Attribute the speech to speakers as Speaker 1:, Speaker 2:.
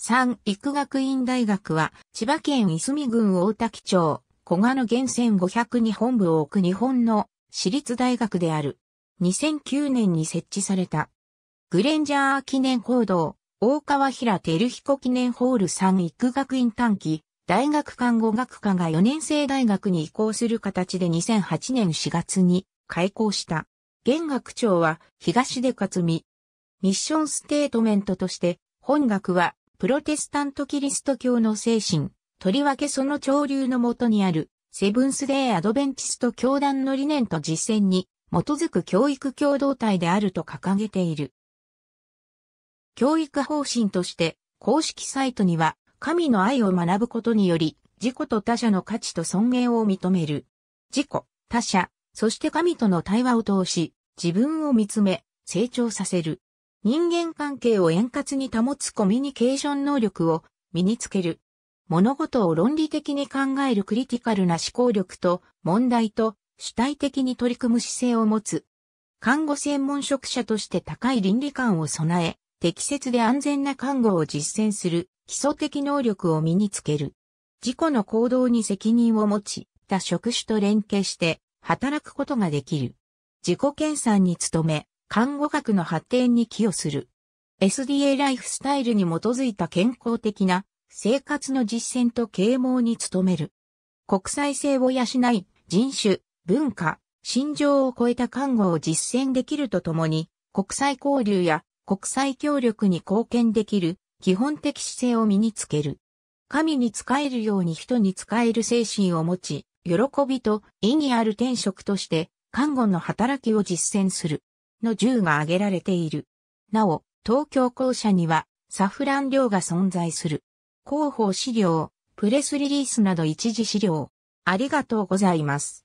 Speaker 1: 三育学院大学は、千葉県いすみ郡大滝町、小賀の源泉500に本部を置く日本の私立大学である。2009年に設置された。グレンジャー記念報道、大川平照彦記念ホール三育学院短期、大学看護学科が4年生大学に移行する形で2008年4月に開校した。現学長は東出克美。ミッションステートメントとして、本学はプロテスタントキリスト教の精神、とりわけその潮流のもとにある、セブンスデーアドベンチスト教団の理念と実践に基づく教育共同体であると掲げている。教育方針として公式サイトには神の愛を学ぶことにより自己と他者の価値と尊厳を認める。自己、他者、そして神との対話を通し自分を見つめ成長させる。人間関係を円滑に保つコミュニケーション能力を身につける。物事を論理的に考えるクリティカルな思考力と問題と主体的に取り組む姿勢を持つ。看護専門職者として高い倫理観を備え、適切で安全な看護を実践する基礎的能力を身につける。自己の行動に責任を持ち、他職種と連携して働くことができる。自己研鑽に努め、看護学の発展に寄与する。SDA ライフスタイルに基づいた健康的な生活の実践と啓蒙に努める。国際性を養い、人種、文化、心情を超えた看護を実践できるとともに、国際交流や国際協力に貢献できる基本的姿勢を身につける。神に仕えるように人に仕える精神を持ち、喜びと意義ある転職として、看護の働きを実践する。の銃が挙げられている。なお、東京校舎には、サフラン寮が存在する。広報資料、プレスリリースなど一時資料。ありがとうございます。